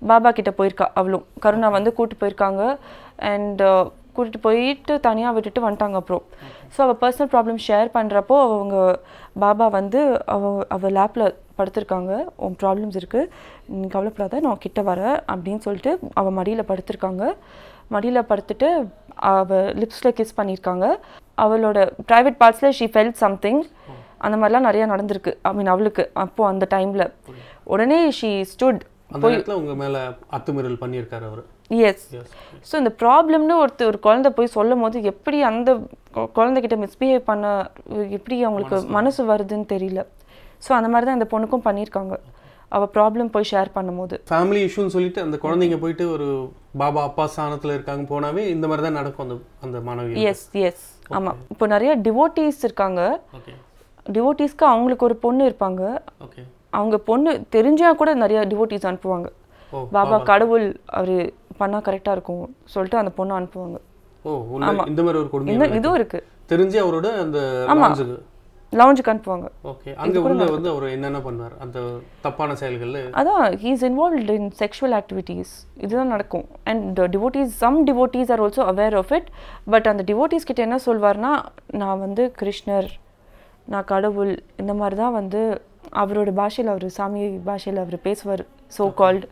பாபா கிட்ட போயிருக்கா அவளும் கருணா வந்து கூட்டு போயிருக்காங்க அண்ட் கூட்டிகிட்டு போயிட்டு தனியாக விட்டுட்டு வந்துட்டாங்க அப்புறம் ஸோ அவள் பர்சனல் ப்ராப்ளம் ஷேர் பண்ணுறப்போ அவங்க பாபா வந்து அவ அவள் லேப்பில் படுத்திருக்காங்க உன் ப்ராப்ளம்ஸ் இருக்குது நீ கவலைப்படாத நான் கிட்ட வரேன் அப்படின்னு சொல்லிட்டு அவள் மடியில் படுத்திருக்காங்க மடியில் படுத்துட்டு அவள் லிப்ஸில் கிஸ் பண்ணியிருக்காங்க அவளோட ப்ரைவேட் பார்ட்ஸில் ஷீ ஃபெல்ட் சம்திங் அந்த மாதிரிலாம் நிறையா நடந்திருக்கு ஐ மீன் அவளுக்கு அப்போது அந்த டைமில் உடனே ஷீ ஸ்டுட் போய் உங்கள் மேலே அத்துமீறல் பண்ணியிருக்காரு அவர் எஸ் ஸோ இந்த ப்ராப்ளம்னு ஒருத்தர் ஒரு குழந்தை போய் சொல்லும் போது எப்படி அந்த குழந்தைகிட்ட மிஸ்பிஹேவ் பண்ண எப்படி அவங்களுக்கு மனசு வருதுன்னு தெரியல ஸோ அந்த மாதிரி தான் இந்த பொண்ணுக்கும் பண்ணியிருக்காங்க அவள் ப்ராப்ளம் போய் ஷேர் பண்ணும்போது ஃபேமிலி இஷ்யூன்னு சொல்லிட்டு அந்த குழந்தைங்க போயிட்டு ஒரு பாபா அப்பா ஸ்தானத்தில் இருக்காங்க போனாவே இந்த மாதிரி தான் நடக்கும் அந்த அந்த மனைவி எஸ் எஸ் ஆமாம் இப்போ நிறைய டிவோட்டீஸ் இருக்காங்க டிவோட்டீஸ்க்கு அவங்களுக்கு ஒரு பொண்ணு இருப்பாங்க அவங்க பொண்ணு தெரிஞ்சா கூட நிறைய டிவோட்டீஸ் அனுப்புவாங்க பாபா கடவுள் அவர் பண்ணால் கரெக்டாக இருக்கும் சொல்லிட்டு அந்த பொண்ணை அனுப்புவாங்க ஓ இந்த மாதிரி ஒரு குடும்பம் இதுவும் இருக்கு தெரிஞ்சு அவரோட அந்த லாஞ்சுக்கு லாஞ்சுக்கு அனுப்புவாங்க ஓகே அங்க உள்ள வந்து அவர் என்னென்ன பண்ணார் அந்த தப்பான செயல்கள் அதான் he is involved in sexual activities இதுதான் நடக்கும் and devotees some devotees are also aware of it but அந்த டிவோட்டீஸ் கிட்ட என்ன சொல்வார்னா நான் வந்து கிருஷ்ணர் நான் கடவுள் இந்த மாதிரி தான் வந்து அவரோட பாஷையில் அவர் சாமி பாஷையில் அவர் பேசுவார் ஸோ கால்டு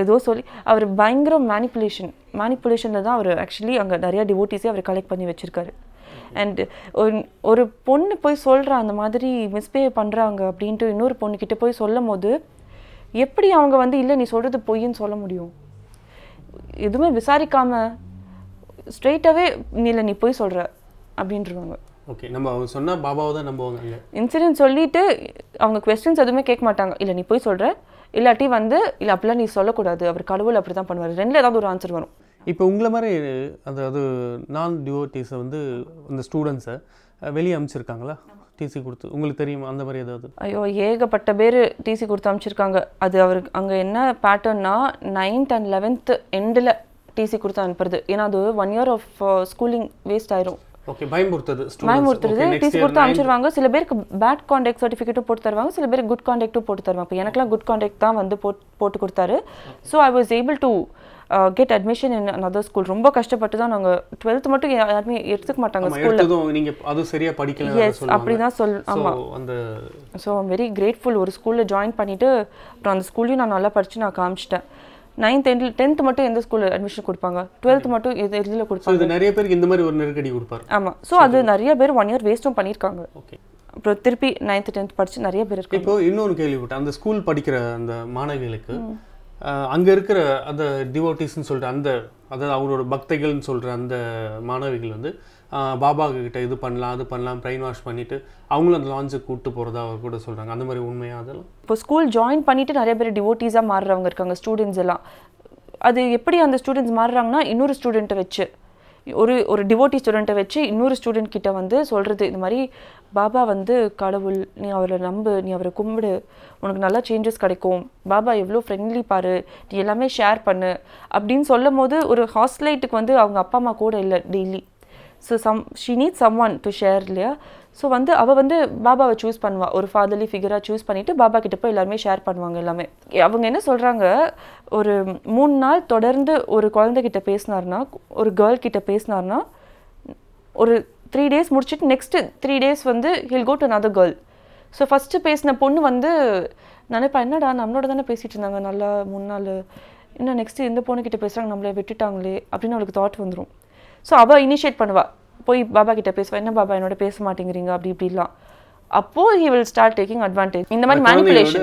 ஏதோ சொல்லி அவர் பயங்கர மேனிப்புலேஷன் மேனிப்புலேஷனில் தான் அவர் ஆக்சுவலி அங்கே நிறையா டிவோட்டிஸே அவர் கலெக்ட் பண்ணி வச்சுருக்காரு அண்ட் ஒரு ஒரு பொண்ணு போய் சொல்கிற அந்த மாதிரி மிஸ்பிஹேவ் பண்ணுறாங்க அப்படின்ட்டு இன்னொரு பொண்ணுக்கிட்ட போய் சொல்லும் போது எப்படி அவங்க வந்து இல்லை நீ சொல்கிறது பொய்ன்னு சொல்ல முடியும் எதுவுமே விசாரிக்காமல் ஸ்ட்ரெயிட்டாகவே இல்லை நீ போய் சொல்கிற அப்படின்றவாங்க ஓகே நம்ம அவங்க சொன்னால் பாபாவை தான் நம்புவாங்க இன்சிடென்ட் சொல்லிவிட்டு அவங்க கொஸ்டின்ஸ் எதுவுமே கேட்க மாட்டாங்க இல்லை நீ போய் சொல்கிற இல்லாட்டி வந்து இல்லை அப்படிலாம் நீ சொல்லக்கூடாது அவர் கடவுள் அப்படி தான் பண்ணுவார் ரெண்டில் ஏதாவது ஒரு ஆன்சர் வரும் இப்போ உங்களை மாதிரி அதாவது நான் டிவோட்டிஸை வந்து அந்த ஸ்டூடெண்ட்ஸை வெளியே அனுப்பிச்சிருக்காங்களா டிசி கொடுத்து உங்களுக்கு தெரியுமா அந்த மாதிரி ஏதாவது ஐயோ ஏகப்பட்ட பேர் டிசி கொடுத்து அனுப்பிச்சிருக்காங்க அது அவருக்கு அங்கே என்ன பேட்டர்னா நைன்த் அண்ட் லெவன்த் எண்டில் டிசி கொடுத்து அனுப்புறது ஏன்னா அது one year of schooling waste ஆயிரும் ஓகே பயமுறுத்துது பயமுறுத்துறது டீசி கொடுத்து அனுப்பிச்சிருவாங்க சில பேருக்கு பேட் காண்டாக்ட் சர்டிஃபிகேட்டும் போட்டு தருவாங்க சில பேர் குட் காண்டாக்ட்டும் போட்டு தருவாங்க இப்போ எனக்குலாம் குட் காண்டாக்ட் தான் வந்து போட் போட்டு கொடுத்தாரு so I was able to get admission in other school ரொம்ப கஷ்டப்பட்டு தான் நாங்கள் டுவெல்த் மட்டும் யாருமே எடுத்துக்க மாட்டாங்க ஸ்கூலில் நீங்கள் அது சரியாக படிக்கல எஸ் அப்படி தான் சொல் ஆமாம் அந்த ஸோ வெரி கிரேட்ஃபுல் ஒரு ஸ்கூலில் ஜாயின் பண்ணிவிட்டு அப்புறம் அந்த ஸ்கூல்லையும் நான் நல்லா படித்து நான் காமிச்சிட்டேன் நைன்த் எண்டில் டென்த் மட்டும் எந்த ஸ்கூலில் அட்மிஷன் கொடுப்பாங்க டுவெல்த் மட்டும் எது இதில் கொடுப்பாங்க நிறைய பேருக்கு இந்த மாதிரி ஒரு நெருக்கடி கொடுப்பாரு ஆமாம் ஸோ அது நிறைய பேர் ஒன் இயர் வேஸ்ட்டும் பண்ணியிருக்காங்க ஓகே அப்புறம் திருப்பி நைன்த் டென்த் படித்து நிறைய பேர் இருக்கு இப்போ இன்னொன்று கேள்விப்பட்டேன் அந்த ஸ்கூல் படிக்கிற அந்த மாணவிகளுக்கு அங்கே இருக்கிற அந்த டிவோட்டிஸ்ன்னு சொல்கிற அந்த அதாவது அவங்களோட பக்தைகள்னு சொல்கிற அந்த மாணவிகள் வந்து பாபா கிட்ட இது பண்ணலாம் அது பண்ணலாம் பிரெயின் வாஷ் பண்ணிவிட்டு அவங்களும் அந்த லான்ச்சுக்கு கூப்பிட்டு போகிறதா அவர் கூட சொல்கிறாங்க அந்த மாதிரி உண்மையாக அதெல்லாம் இப்போ ஸ்கூல் ஜாயின் பண்ணிவிட்டு நிறைய பேர் டிவோட்டீஸாக மாறுறவங்க இருக்காங்க ஸ்டூடெண்ட்ஸ் எல்லாம் அது எப்படி அந்த ஸ்டூடெண்ட்ஸ் மாறுறாங்கன்னா இன்னொரு ஸ்டூடெண்ட்டை வச்சு ஒரு ஒரு டிவோட்டி ஸ்டூடெண்ட்டை வச்சு இன்னொரு ஸ்டூடெண்ட் கிட்ட வந்து சொல்கிறது இந்த மாதிரி பாபா வந்து கடவுள் நீ அவரை நம்பு நீ அவரை கும்பிடு உனக்கு நல்லா சேஞ்சஸ் கிடைக்கும் பாபா எவ்வளோ ஃப்ரெண்ட்லி பாரு நீ எல்லாமே ஷேர் பண்ணு அப்படின்னு சொல்லும் போது ஒரு ஹாஸ்டலைட்டுக்கு வந்து அவங்க அப்பா அம்மா கூட இல்லை daily so some she need someone to share இல்லையா ஸோ வந்து அவள் வந்து பாபாவை சூஸ் பண்ணுவாள் ஒரு ஃபாதர்லி ஃபிகராக சூஸ் பண்ணிவிட்டு பாபா கிட்ட போய் எல்லாருமே ஷேர் பண்ணுவாங்க எல்லாமே அவங்க என்ன சொல்கிறாங்க ஒரு மூணு நாள் தொடர்ந்து ஒரு குழந்தைகிட்ட பேசினார்னா ஒரு கேர்ள் கிட்ட பேசினார்னா ஒரு த்ரீ டேஸ் முடிச்சுட்டு நெக்ஸ்ட்டு த்ரீ டேஸ் வந்து he'll go to another girl so first பேசின பொண்ணு வந்து நினைப்பா என்னடா நம்மளோட தானே பேசிகிட்டு இருந்தாங்க நல்லா மூணு நாள் இன்னும் நெக்ஸ்ட்டு எந்த பொண்ணுக்கிட்ட பேசுகிறாங்க நம்மளே விட்டுட்டாங்களே அப்படின்னு அவளுக்கு தாட் வந்துடும் ஸோ அவள் இனிஷியேட் பண்ணுவாள் போய் பாபா கிட்ட பேசுவா என்ன பாபா என்னோட பேச மாட்டேங்கிறீங்க அப்படி இப்படிலாம் அப்போ he will start taking advantage இந்த மாதிரி manipulation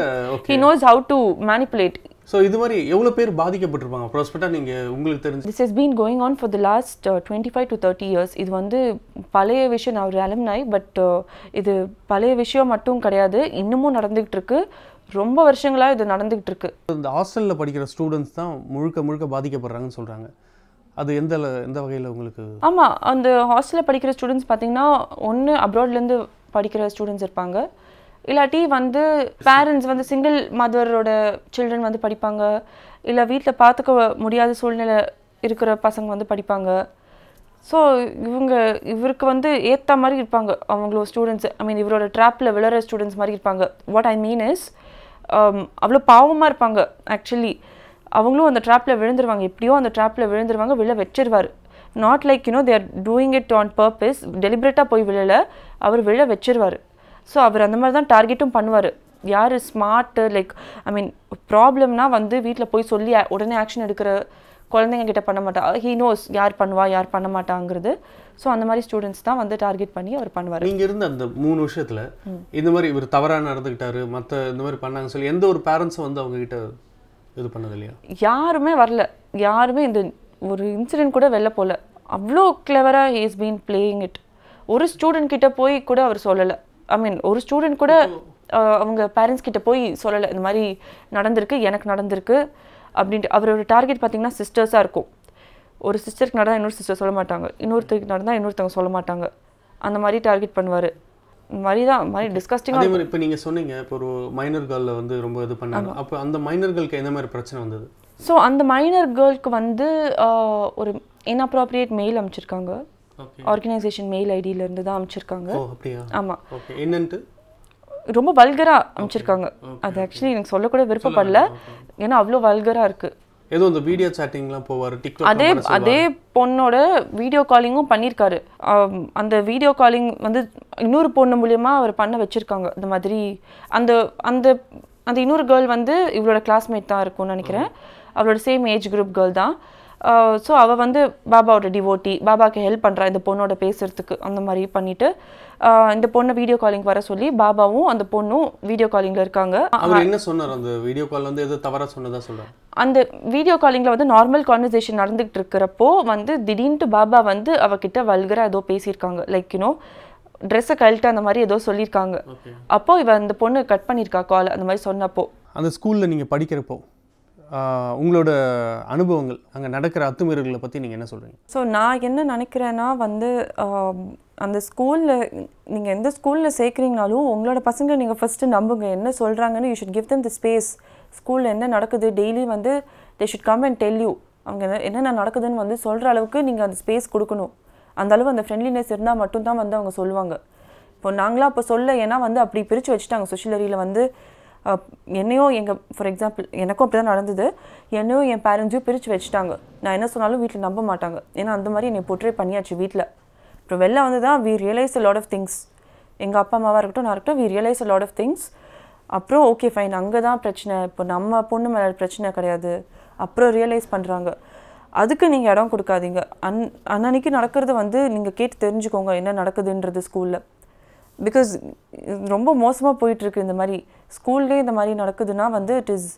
he knows how to manipulate so இது மாதிரி எவ்வளோ பேர் பாதிக்கப்பட்டிருப்பாங்க ப்ராஸ்பெக்டாக நீங்கள் உங்களுக்கு தெரிஞ்சு this is been going on for the last twenty five to thirty years இது வந்து பழைய விஷயம் நான் ஒரு அலம்னாய் பட் uh, இது பழைய விஷயம் மட்டும் கிடையாது இன்னமும் நடந்துகிட்டு இருக்கு ரொம்ப வருஷங்களாக இது நடந்துகிட்டு இருக்கு இந்த ஹாஸ்டலில் படிக்கிற ஸ்டூடெண்ட்ஸ் தான் முழுக்க முழுக்க பாதிக்கப்படுறாங்கன்னு சொல்கிறாங்க அது எந்த எந்த வகையில் உங்களுக்கு ஆமாம் அந்த ஹாஸ்டலில் படிக்கிற ஸ்டூடெண்ட்ஸ் பார்த்தீங்கன்னா ஒன்று அப்ராட்லேருந்து படிக்கிற ஸ்டூடெண்ட்ஸ் இருப்பாங்க இல்லாட்டி வந்து பேரண்ட்ஸ் வந்து சிங்கிள் மதரோட சில்ட்ரன் வந்து படிப்பாங்க இல்லை வீட்டில் பார்த்துக்க முடியாத சூழ்நிலை இருக்கிற பசங்க வந்து படிப்பாங்க ஸோ இவங்க இவருக்கு வந்து ஏற்ற மாதிரி இருப்பாங்க அவங்களோட ஸ்டூடெண்ட்ஸ் ஐ மீன் இவரோட ட்ராப்பில் விழுற ஸ்டூடெண்ட்ஸ் மாதிரி இருப்பாங்க what I mean is um, அவ்வளோ பாவமாக இருப்பாங்க ஆக்சுவலி அவங்களும் அந்த ட்ராப்பில் விழுந்துருவாங்க எப்படியோ அந்த ட்ராப்பில் விழுந்துருவாங்க விழ வச்சிருவார் not like you know they're doing it on purpose டெலிபரேட்டாக போய் விழல அவர் விழ வச்சிருவார் ஸோ அவர் அந்த மாதிரி தான் டார்கெட்டும் பண்ணுவார் யார் ஸ்மார்ட்டு லைக் ஐ மீன் ப்ராப்ளம்னா வந்து வீட்டில் போய் சொல்லி உடனே ஆக்ஷன் எடுக்கிற குழந்தைங்க கிட்ட பண்ண மாட்டா ஹீ நோஸ் யார் பண்ணுவா யார் பண்ண மாட்டாங்கிறது ஸோ அந்த மாதிரி ஸ்டூடெண்ட்ஸ் தான் வந்து டார்கெட் பண்ணி அவர் பண்ணுவார் நீங்கள் இருந்த அந்த மூணு விஷயத்தில் இந்த மாதிரி இவர் தவறாக நடந்துக்கிட்டாரு மற்ற இந்த மாதிரி பண்ணாங்க சொல்லி எந்த ஒரு பேரண்ட்ஸும் வந்து அவங்ககிட்ட இது பண்ணது இல்லையா யாருமே வரல யாருமே இந்த ஒரு இன்சிடென்ட் கூட வெளில போகல அவ்வளோ கிளவராக ஹீஸ் பீன் பிளேயிங் இட் ஒரு ஸ்டூடெண்ட் கிட்ட போய் கூட அவர் சொல்லலை ஐ மீன் ஒரு ஸ்டூடெண்ட் கூட அவங்க பேரண்ட்ஸ் கிட்ட போய் சொல்லலை இந்த மாதிரி நடந்திருக்கு எனக்கு நடந்திருக்கு அப்படின்ட்டு அவரோட டார்கெட் பார்த்தீங்கன்னா சிஸ்டர்ஸாக இருக்கும் ஒரு சிஸ்டருக்கு நடந்தால் இன்னொரு சிஸ்டர் சொல்ல மாட்டாங்க இன்னொருத்தருக்கு நடந்தால் இன்னொருத்தவங்க சொல்ல மாட்டாங்க அந்த மாதிரி டார்கெட் பண்ணுவார் மாதிரி தான் மாதிரி டிஸ்கஸ்டிங் அதே மாதிரி இப்போ நீங்கள் சொன்னீங்க இப்போ ஒரு மைனர் கேர்ளில் வந்து ரொம்ப இது பண்ணாங்க அப்போ அந்த மைனர்களுக்கு எந்த மாதிரி பிரச்சனை வந்தது ஸோ அந்த மைனர் கேர்ள்க்கு வந்து ஒரு இன்அப்ராப்ரியேட் மெயில் அனுப்பிச்சிருக்காங்க ஆர்கனைசேஷன் மெயில் ஐடியில இருந்து தான் அனுப்பிச்சிருக்காங்க ஆமாம் என்னன்ட்டு ரொம்ப வல்கராக அனுப்பிச்சிருக்காங்க அது ஆக்சுவலி எனக்கு சொல்லக்கூட விருப்பப்படல ஏன்னா அவ்வளோ வல்கரா இருக்குது ஏதோ இந்த வீடியோ சேட்டிங்லாம் போவார் டிக்டாக் அதே அதே பொண்ணோட வீடியோ காலிங்கும் பண்ணியிருக்காரு அந்த வீடியோ காலிங் வந்து இன்னொரு பொண்ணு மூலயமா அவர் பண்ண வச்சுருக்காங்க இந்த மாதிரி அந்த அந்த அந்த இன்னொரு கேர்ள் வந்து இவளோட கிளாஸ்மேட் தான் இருக்கும்னு நினைக்கிறேன் அவளோட சேம் ஏஜ் குரூப் கேர்ள் தான் ஸோ அவள் வந்து பாபாவோட டிவோட்டி பாபாவுக்கு ஹெல்ப் பண்ணுறா இந்த பொண்ணோட பேசுகிறதுக்கு அந்த மாதிரி பண்ணிவிட்டு இந்த பொண்ணை வீடியோ காலிங் வர சொல்லி பாபாவும் அந்த பொண்ணும் வீடியோ காலிங்கில் இருக்காங்க அவர் என்ன சொன்னார் அந்த வீடியோ கால் வந்து எது தவறாக சொன்னதாக சொல்கிறார் அந்த வீடியோ காலிங்கில் வந்து நார்மல் கான்வர்சேஷன் நடந்துகிட்டு இருக்கிறப்போ வந்து திடீன்ட்டு பாபா வந்து அவகிட்ட வல்கரா ஏதோ பேசியிருக்காங்க லைக் யூனோ ட்ரெஸ்ஸை கழட்டு அந்த மாதிரி ஏதோ சொல்லியிருக்காங்க அப்போது இவன் அந்த பொண்ணு கட் பண்ணியிருக்கா கால் அந்த மாதிரி சொன்னப்போ அந்த ஸ்கூலில் நீங்கள் படிக்கிறப்போ உங்களோட அனுபவங்கள் அங்கே நடக்கிற அத்துமீறல்களை பற்றி நீங்கள் என்ன சொல்கிறீங்க ஸோ நான் என்ன நினைக்கிறேன்னா வந்து அந்த ஸ்கூலில் நீங்கள் எந்த ஸ்கூலில் சேர்க்குறீங்கனாலும் உங்களோட பசங்க நீங்கள் ஃபஸ்ட்டு நம்புங்க என்ன சொல்கிறாங்கன்னு you should give them the space ஸ்கூலில் என்ன நடக்குது டெய்லி வந்து they should come and tell you அவங்க என்னென்ன நடக்குதுன்னு வந்து சொல்கிற அளவுக்கு நீங்கள் அந்த ஸ்பேஸ் கொடுக்கணும் அந்த அளவு அந்த ஃப்ரெண்ட்லினஸ் இருந்தால் மட்டும்தான் வந்து அவங்க சொல்லுவாங்க இப்போ நாங்களாம் அப்போ சொல்ல ஏன்னா வந்து அப்படி பிரித்து வச்சுட்டாங்க சுஷிலரியில் வந்து என்னையோ எங்கள் ஃபார் எக்ஸாம்பிள் எனக்கும் அப்படி தான் நடந்தது என்னையும் என் பேரண்ட்ஸையும் பிரித்து வச்சுட்டாங்க நான் என்ன சொன்னாலும் வீட்டில் நம்ப மாட்டாங்க ஏன்னா அந்த மாதிரி என்னை போட்ரே பண்ணியாச்சு வீட்டில் அப்புறம் வெளில வந்து தான் we realise a lot of things எங்கள் அப்பா அம்மாவாக இருக்கட்டும் நான் இருக்கட்டும் we realise a lot of things அப்புறம் ஓகே ஃபைன் அங்கே தான் பிரச்சனை இப்போ நம்ம பொண்ணு மேலே பிரச்சனை கிடையாது அப்புறம் ரியலைஸ் பண்ணுறாங்க அதுக்கு நீங்கள் இடம் கொடுக்காதீங்க அன் அன்னன்னைக்கு நடக்கிறது வந்து நீங்கள் கேட்டு தெரிஞ்சுக்கோங்க என்ன நடக்குதுன்றது ஸ்கூலில் பிகாஸ் ரொம்ப மோசமாக போயிட்டுருக்கு இந்த மாதிரி ஸ்கூல்லேயே இந்த மாதிரி நடக்குதுன்னா வந்து it is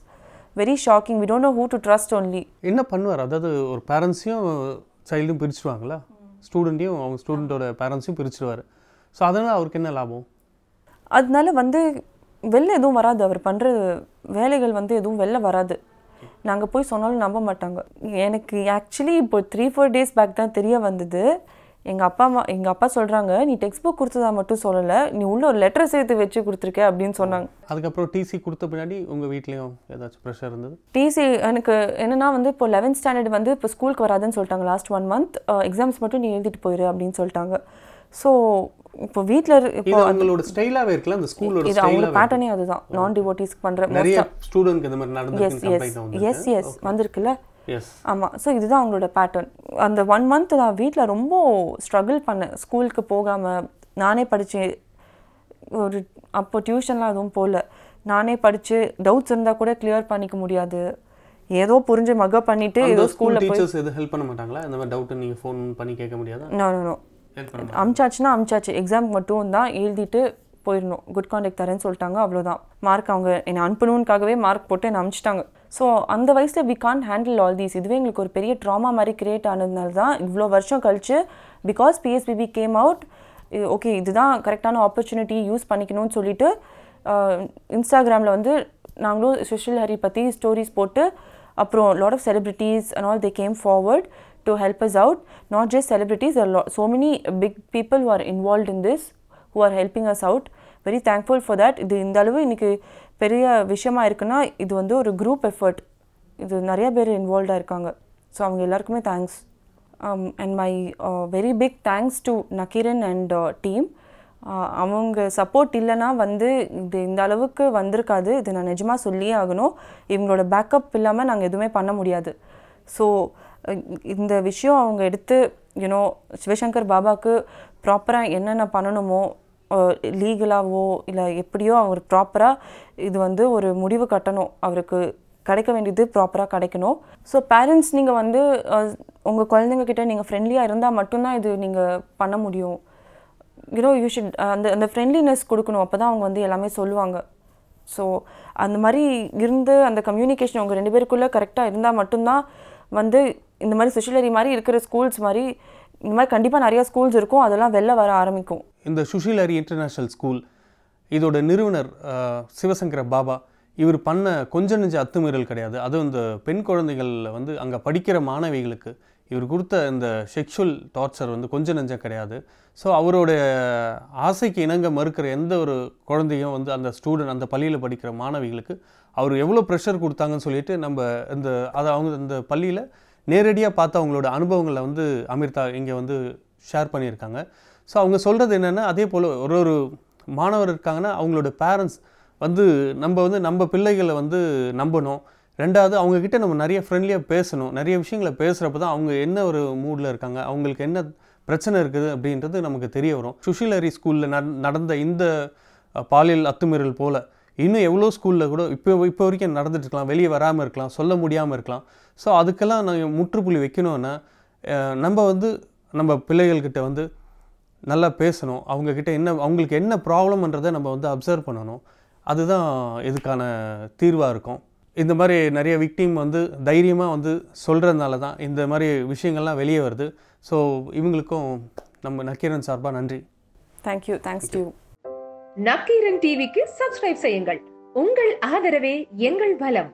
very shocking we don't know who to trust only என்ன பண்ணுவார் அதாவது ஒரு பேரண்ட்ஸையும் சைல்டும் பிரிச்சுடுவாங்களா ஸ்டூடெண்ட்டையும் அவங்க ஸ்டூடெண்ட்டோட பேரண்ட்ஸையும் பிரிச்சுடுவார் ஸோ அதனால் அவருக்கு என்ன லாபம் அதனால வந்து வெளில எதுவும் வராது அவர் பண்ணுற வேலைகள் வந்து எதுவும் வெளில வராது நாங்கள் போய் சொன்னாலும் நம்ப மாட்டாங்க எனக்கு ஆக்சுவலி இப்போ த்ரீ ஃபோர் டேஸ் பேக் தான் தெரிய வந்தது எங்கள் அப்பா அம்மா எங்கள் அப்பா சொல்கிறாங்க நீ டெக்ஸ்ட் புக் கொடுத்ததா மட்டும் சொல்லலை நீ உள்ள ஒரு லெட்டர் சேர்த்து வச்சு கொடுத்துருக்க அப்படின்னு சொன்னாங்க அதுக்கப்புறம் டிசி கொடுத்த பின்னாடி உங்கள் வீட்லேயும் ஏதாச்சும் ப்ரெஷர் இருந்தது டிசி எனக்கு என்னென்னா வந்து இப்போ லெவன்த் ஸ்டாண்டர்ட் வந்து இப்போ ஸ்கூலுக்கு வராதுன்னு சொல்லிட்டாங்க லாஸ்ட் ஒன் மந்த் எக்ஸாம்ஸ் மட்டும் நீ எழுதிட்டு போயிரு அப்படின்னு சொல்லிட்டாங்க ஸோ இப்போ வீட்டில் இப்போ அவங்களோட ஸ்டைலாகவே இருக்குல்ல அந்த ஸ்கூலோட இது அவங்க பேட்டர்னே அதுதான் நான் டிவோட்டிஸ்க்கு பண்ணுறேன் நிறைய ஸ்டூடெண்ட் இந்த மாதிரி நடந்து எஸ் எஸ் எஸ் எஸ் வந்திருக்குல்ல ஆமாம் ஸோ இதுதான் அவங்களோட பேட்டர்ன் அந்த ஒன் மந்த் நான் வீட்டில் ரொம்ப ஸ்ட்ரகிள் பண்ணேன் ஸ்கூலுக்கு போகாமல் நானே படித்தேன் ஒரு அப்போ டியூஷன்லாம் எதுவும் போகல நானே படித்து டவுட்ஸ் இருந்தால் கூட கிளியர் பண்ணிக்க முடியாது ஏதோ புரிஞ்சு மக பண்ணிட்டு ஏதோ ஸ்கூலில் டீச்சர்ஸ் எதுவும் ஹெல்ப் பண்ண மாட்டாங்களா இந்த மாதிரி டவுட் நீங்கள் ஃபோன் பண்ணி கேட்க முடியாது நான் அமிச்சாச்சுன்னா அமிச்சாச்சு எக்ஸாம் மட்டும் தான் எழுதிட்டு போயிடணும் குட் கான்டாக்ட் தரேன்னு சொல்லிட்டாங்க அவ்வளோதான் மார்க் அவங்க என்னை அனுப்பணுன்னுக்காகவே மார்க் போட்டு என்னை அமிச்சிட்டாங்க ஸோ அந்த வயசில் we can handle all these இதுவே எங்களுக்கு ஒரு பெரிய ட்ராமா மாதிரி கிரியேட் ஆனதுனால தான் இவ்வளோ வருஷம் கழித்து because BSPP came out okay இதுதான் கரெக்டான ஆப்பர்ச்சுனிட்டி யூஸ் பண்ணிக்கணும்னு சொல்லிட்டு இன்ஸ்டாகிராமில் வந்து நாங்களும் சுஷில் ஹரி பற்றி ஸ்டோரிஸ் போட்டு அப்புறம் lot of celebrities and all they came forward to help us out not just celebrities so many big people who are involve in this who are helping us out very thankful for that இது இந்த அளவு இன்றைக்கி பெரிய விஷயமா இருக்குன்னா இது வந்து ஒரு குரூப் எஃபர்ட் இது நிறைய பேர் இன்வால்வ்டாக இருக்காங்க ஸோ அவங்க எல்லாருக்குமே thanks and my very big thanks to Nakkeeran and team uh, uh, அவங்க சப்போர்ட் இல்லைனா வந்து இது இந்த அளவுக்கு வந்திருக்காது இது நான் நிஜமாக சொல்லியே ஆகணும் இவங்களோட பேக்கப் இல்லாமல் நாங்கள் எதுவுமே பண்ண முடியாது ஸோ இந்த விஷயம் அவங்க எடுத்து யூனோ சிவசங்கர் பாபாவுக்கு ப்ராப்பராக என்னென்ன பண்ணணுமோ லீகலாகவோ இல்லை எப்படியோ அவர் ப்ராப்பராக இது வந்து ஒரு முடிவு கட்டணும் அவருக்கு கிடைக்க வேண்டியது ப்ராப்பராக கிடைக்கணும் ஸோ பேரண்ட்ஸ் நீங்கள் வந்து உங்கள் குழந்தைங்கக்கிட்ட நீங்கள் ஃப்ரெண்ட்லியாக இருந்தால் மட்டும்தான் இது நீங்கள் பண்ண முடியும் யூனோ யூ ஷுட் அந்த அந்த ஃப்ரெண்ட்லினஸ் கொடுக்கணும் அப்போ தான் அவங்க வந்து எல்லாமே சொல்லுவாங்க ஸோ அந்த மாதிரி இருந்து அந்த கம்யூனிகேஷன் அவங்க ரெண்டு பேருக்குள்ளே கரெக்டாக இருந்தால் மட்டும்தான் வந்து இந்த மாதிரி ஸ்பெஷலரி மாதிரி இருக்கிற ஸ்கூல்ஸ் மாதிரி இந்த மாதிரி கண்டிப்பாக நிறையா ஸ்கூல்ஸ் இருக்கும் அதெல்லாம் வெளில வர ஆரம்பிக்கும் இந்த சுஷிலரி இன்டர்நேஷ்னல் ஸ்கூல் இதோட நிறுவனர் சிவசங்கர பாபா இவர் பண்ண கொஞ்ச நெஞ்ச அத்துமீறல் கிடையாது அதுவும் இந்த பெண் குழந்தைகளில் வந்து அங்கே படிக்கிற மாணவிகளுக்கு இவர் கொடுத்த இந்த செக்ஷுவல் டார்ச்சர் வந்து கொஞ்சம் நெஞ்சம் கிடையாது ஸோ அவரோட ஆசைக்கு இணங்க மறுக்கிற எந்த ஒரு குழந்தையும் வந்து அந்த ஸ்டூடெண்ட் அந்த பள்ளியில் படிக்கிற மாணவிகளுக்கு அவர் எவ்வளோ ப்ரெஷர் கொடுத்தாங்கன்னு சொல்லிட்டு நம்ம இந்த அதை அவங்க இந்த பள்ளியில் நேரடியாக பார்த்து அவங்களோட அனுபவங்களை வந்து அமிர்தா இங்கே வந்து ஷேர் பண்ணியிருக்காங்க ஸோ அவங்க சொல்கிறது என்னென்னா அதே போல் ஒரு ஒரு மாணவர் இருக்காங்கன்னா அவங்களோட பேரண்ட்ஸ் வந்து நம்ம வந்து நம்ம பிள்ளைகளை வந்து நம்பணும் ரெண்டாவது அவங்கக்கிட்ட நம்ம நிறைய ஃப்ரெண்ட்லியாக பேசணும் நிறைய விஷயங்களை பேசுகிறப்ப தான் அவங்க என்ன ஒரு மூடில் இருக்காங்க அவங்களுக்கு என்ன பிரச்சனை இருக்குது அப்படின்றது நமக்கு தெரிய வரும் சுஷிலரி ஸ்கூலில் நடந்த இந்த பாலியல் அத்துமீறல் போல் இன்னும் எவ்வளோ ஸ்கூலில் கூட இப்போ இப்போ வரைக்கும் நடந்துட்டுருக்கலாம் வெளியே வராமல் இருக்கலாம் சொல்ல முடியாமல் இருக்கலாம் ஸோ அதுக்கெல்லாம் நாங்கள் முற்றுப்புள்ளி வைக்கணும்னா நம்ம வந்து நம்ம பிள்ளைகள்கிட்ட வந்து நல்லா பேசணும் அவங்கக்கிட்ட என்ன அவங்களுக்கு என்ன ப்ராப்ளம்ன்றதை நம்ம வந்து அப்சர்வ் பண்ணணும் அதுதான் இதுக்கான தீர்வாக இருக்கும் இந்த மாதிரி நிறைய விக்டீம் வந்து தைரியமாக வந்து சொல்கிறதுனால தான் இந்த மாதிரி விஷயங்கள்லாம் வெளியே வருது ஸோ இவங்களுக்கும் நம்ம நக்கீரன் சார்பாக நன்றி தேங்க்யூ தேங்க்ஸ் டியூ நக்கீரன் டிவிக்கு சப்ஸ்கிரைப் செய்யுங்கள் உங்கள் ஆதரவே எங்கள் பலம்